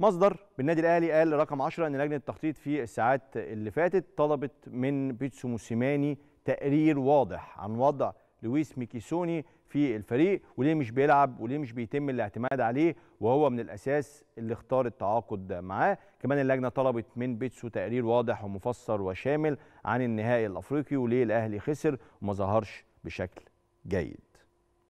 مصدر بالنادي الاهلي قال رقم 10 ان لجنه التخطيط في الساعات اللي فاتت طلبت من بيتسو موسيماني تقرير واضح عن وضع لويس ميكيسوني في الفريق وليه مش بيلعب وليه مش بيتم الاعتماد عليه وهو من الاساس اللي اختار التعاقد معاه كمان اللجنه طلبت من بيتسو تقرير واضح ومفسر وشامل عن النهائي الافريقي وليه الاهلي خسر وما ظهرش بشكل جيد